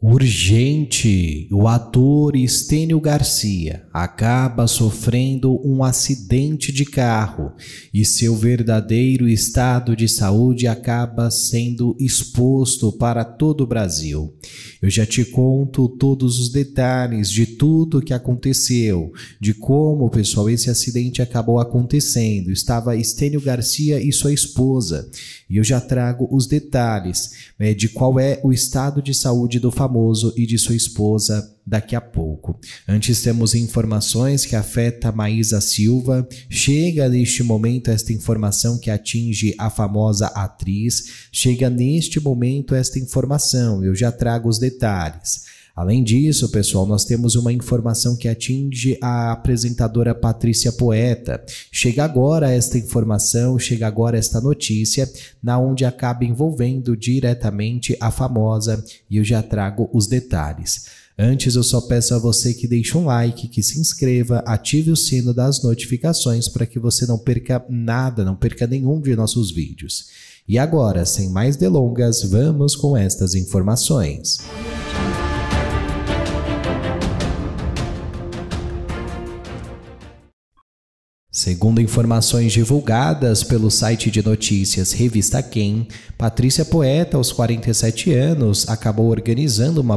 Urgente! O ator Estênio Garcia acaba sofrendo um acidente de carro e seu verdadeiro estado de saúde acaba sendo exposto para todo o Brasil. Eu já te conto todos os detalhes de tudo o que aconteceu, de como, pessoal, esse acidente acabou acontecendo. Estava Estênio Garcia e sua esposa, e eu já trago os detalhes né, de qual é o estado de saúde do famoso famoso e de sua esposa daqui a pouco. Antes temos informações que afeta Maísa Silva. Chega neste momento esta informação que atinge a famosa atriz. Chega neste momento esta informação. Eu já trago os detalhes. Além disso, pessoal, nós temos uma informação que atinge a apresentadora Patrícia Poeta. Chega agora esta informação, chega agora esta notícia, na onde acaba envolvendo diretamente a famosa e eu já trago os detalhes. Antes, eu só peço a você que deixe um like, que se inscreva, ative o sino das notificações para que você não perca nada, não perca nenhum de nossos vídeos. E agora, sem mais delongas, vamos com estas informações. Segundo informações divulgadas pelo site de notícias Revista Quem, Patrícia Poeta, aos 47 anos, acabou organizando uma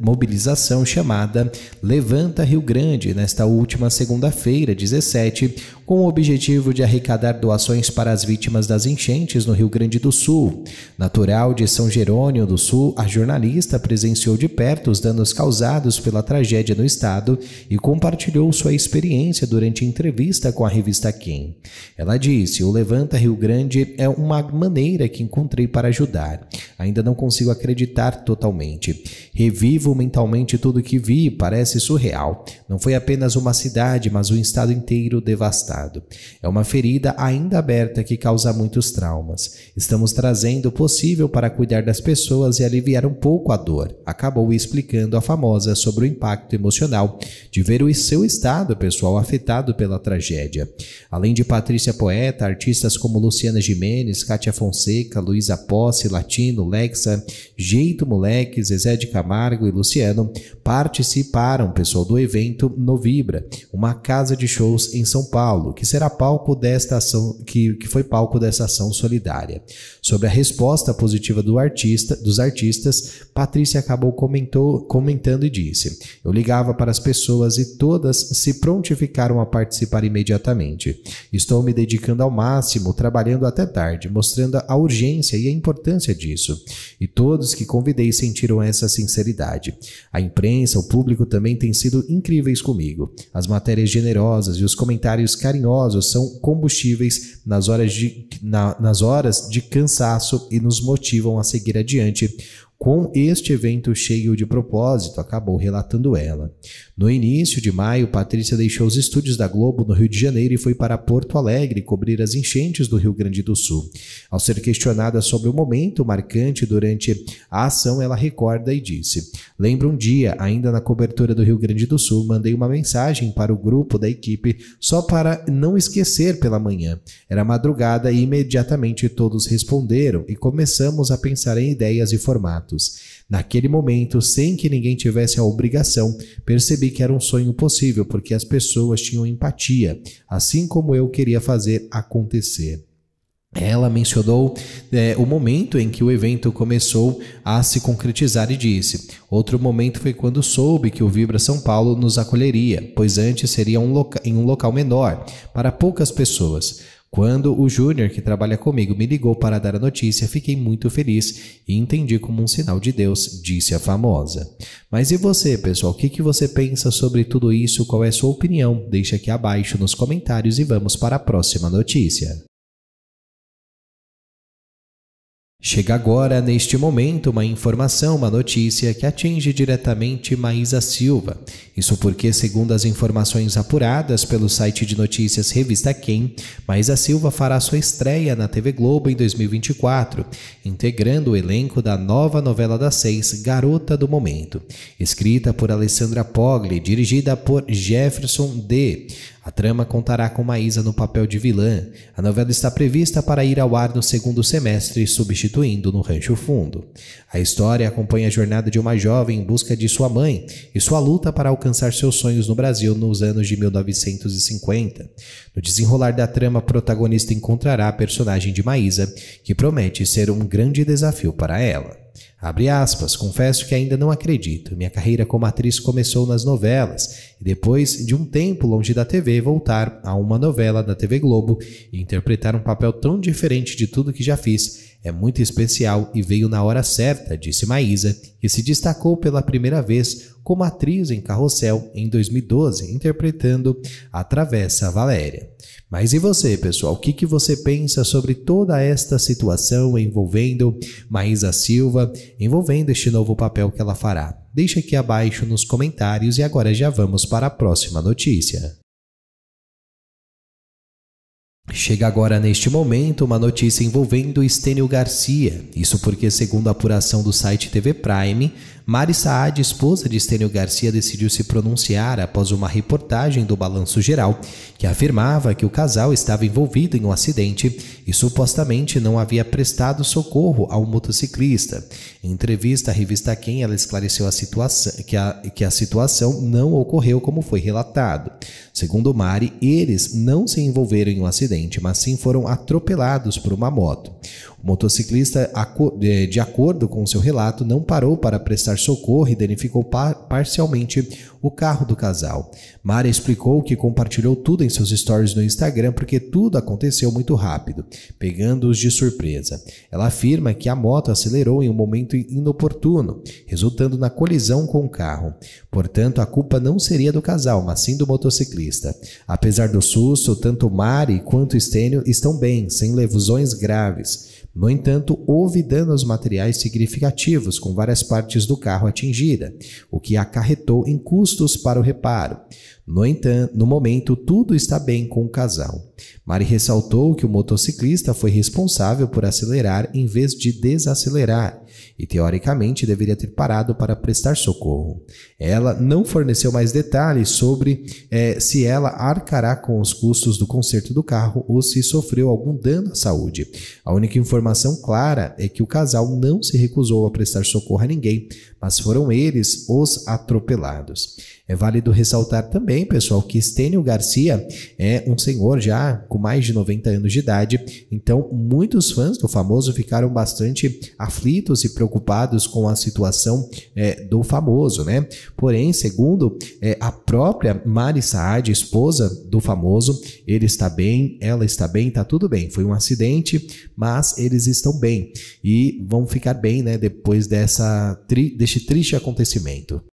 mobilização chamada Levanta Rio Grande nesta última segunda-feira, 17, com o objetivo de arrecadar doações para as vítimas das enchentes no Rio Grande do Sul. Natural de São Jerônimo do Sul, a jornalista presenciou de perto os danos causados pela tragédia no estado e compartilhou sua experiência durante entrevista com a revista Quem. Ela disse: O Levanta Rio Grande é uma maneira que encontrei para ajudar. Ainda não consigo acreditar totalmente. Revivo mentalmente tudo que vi, parece surreal. Não foi apenas uma cidade, mas um estado inteiro devastado. É uma ferida ainda aberta que causa muitos traumas. Estamos trazendo o possível para cuidar das pessoas e aliviar um pouco a dor. Acabou explicando a famosa sobre o impacto emocional de ver o seu estado pessoal afetado pela tragédia. Além de Patrícia Poeta, artistas como Luciana Jimenez, Kátia Fonseca, Luísa Posse, Latino, Lexa, Jeito Moleque, Zezé de Camargo e Luciano participaram, pessoal, do evento no Vibra, uma casa de shows em São Paulo, que será palco desta ação, que, que foi palco dessa ação solidária. Sobre a resposta positiva do artista, dos artistas, Patrícia acabou comentou, comentando e disse: Eu ligava para as pessoas e todas se prontificaram a participar imediatamente Estou me dedicando ao máximo, trabalhando até tarde, mostrando a urgência e a importância disso. E todos que convidei sentiram essa sinceridade. A imprensa, o público também têm sido incríveis comigo. As matérias generosas e os comentários carinhosos são combustíveis nas horas de, na, nas horas de cansaço e nos motivam a seguir adiante com este evento cheio de propósito, acabou relatando ela. No início de maio, Patrícia deixou os estúdios da Globo no Rio de Janeiro e foi para Porto Alegre cobrir as enchentes do Rio Grande do Sul. Ao ser questionada sobre o momento marcante durante a ação, ela recorda e disse: Lembro um dia, ainda na cobertura do Rio Grande do Sul, mandei uma mensagem para o grupo da equipe só para não esquecer pela manhã. Era madrugada e imediatamente todos responderam e começamos a pensar em ideias e formatos. Naquele momento, sem que ninguém tivesse a obrigação, percebi que era um sonho possível porque as pessoas tinham empatia, assim como eu queria fazer acontecer. Ela mencionou é, o momento em que o evento começou a se concretizar e disse: Outro momento foi quando soube que o Vibra São Paulo nos acolheria, pois antes seria um em um local menor, para poucas pessoas. Quando o Júnior, que trabalha comigo, me ligou para dar a notícia, fiquei muito feliz e entendi como um sinal de Deus, disse a famosa. Mas e você, pessoal? O que, que você pensa sobre tudo isso? Qual é a sua opinião? Deixa aqui abaixo nos comentários e vamos para a próxima notícia. Chega agora, neste momento, uma informação, uma notícia que atinge diretamente Maísa Silva. Isso porque, segundo as informações apuradas pelo site de notícias Revista Quem, Maísa Silva fará sua estreia na TV Globo em 2024, integrando o elenco da nova novela das seis, Garota do Momento, escrita por Alessandra Pogli, dirigida por Jefferson D. A trama contará com Maísa no papel de vilã. A novela está prevista para ir ao ar no segundo semestre, substituindo No Rancho Fundo. A história acompanha a jornada de uma jovem em busca de sua mãe e sua luta para alcançar seus sonhos no Brasil nos anos de 1950. No desenrolar da trama, a protagonista encontrará a personagem de Maísa, que promete ser um grande desafio para ela. Abre aspas, confesso que ainda não acredito. Minha carreira como atriz começou nas novelas e depois de um tempo longe da TV voltar a uma novela da TV Globo e interpretar um papel tão diferente de tudo que já fiz é muito especial e veio na hora certa, disse Maísa, que se destacou pela primeira vez como atriz em Carrossel em 2012, interpretando a Travessa Valéria. Mas e você, pessoal? O que, que você pensa sobre toda esta situação envolvendo Maísa Silva, envolvendo este novo papel que ela fará? Deixa aqui abaixo nos comentários e agora já vamos para a próxima notícia. Chega agora neste momento uma notícia envolvendo Estênio Garcia. Isso porque, segundo a apuração do site TV Prime, Mari Saad, esposa de Estênio Garcia, decidiu se pronunciar após uma reportagem do Balanço Geral, que afirmava que o casal estava envolvido em um acidente e supostamente não havia prestado socorro ao motociclista. Em entrevista à revista Quem, ela esclareceu a situação, que, a, que a situação não ocorreu como foi relatado. Segundo Mari, eles não se envolveram em um acidente, mas sim foram atropelados por uma moto. O motociclista, é, de acordo com seu relato, não parou para prestar socorro e danificou parcialmente o carro do casal. Mara explicou que compartilhou tudo em seus stories no Instagram porque tudo aconteceu muito rápido, pegando-os de surpresa. Ela afirma que a moto acelerou em um momento inoportuno, resultando na colisão com o carro. Portanto, a culpa não seria do casal, mas sim do motociclista. Apesar do susto, tanto Mari quanto Estênio estão bem, sem lesões graves. No entanto, houve danos materiais significativos, com várias partes do carro atingida, o que acarretou em custos para o reparo. No entanto, no momento, tudo está bem com o casal. Mari ressaltou que o motociclista foi responsável por acelerar em vez de desacelerar e teoricamente deveria ter parado para prestar socorro. Ela não forneceu mais detalhes sobre eh, se ela arcará com os custos do conserto do carro ou se sofreu algum dano à saúde. A única informação clara é que o casal não se recusou a prestar socorro a ninguém, mas foram eles os atropelados. É válido ressaltar também, pessoal, que Estênio Garcia é um senhor já com mais de 90 anos de idade, então muitos fãs do famoso ficaram bastante aflitos e preocupados com a situação é, do famoso, né? Porém, segundo é, a própria Mari Saad, esposa do famoso, ele está bem, ela está bem, está tudo bem. Foi um acidente, mas eles estão bem e vão ficar bem, né? Depois dessa, tri, deste triste acontecimento.